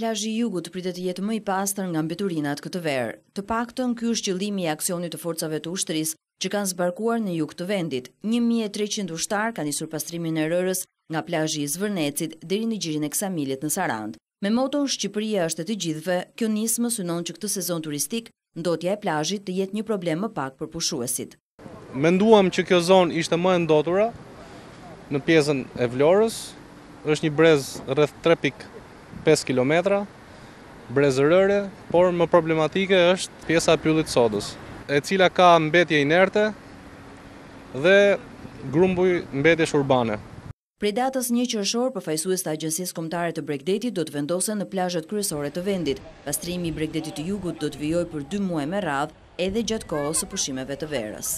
Plazhi i Jugut pritet të jetë më i pastër nga mbeturinat këtë verë. Të paktën ky është qëllimi i aksionit të forcave të ushtrisë që kanë zbarkuar në jug të vendit. 1300 ushtar kanë nisur pastrimin e rërës nga plazhi i Zvërnecit deri në gjirin e Ksamilit në Sarand. Me moton Shqipëria është e të gjithëve, kjo nismë synon që këtë sezon turistik ndotja e plazhit të jetë një problem më pak për pushuesit. Menduam që kjo zonë ishte më e ndotura në pjesën e Vlorës është një brez rrëth 5 km, brezërëre, por më problematike është pjesa pyllit sodës, e cila ka mbetje inerte dhe grumbuj mbetje shurbane. Pre datës një qërshor përfajsues të agjësis komtare të bregdetit do të vendose në plajët kryesore të vendit. Pastrimi bregdetit të jugut do të vijoj për 2 muaj me radhë edhe gjatë kohës së pushimeve të verës.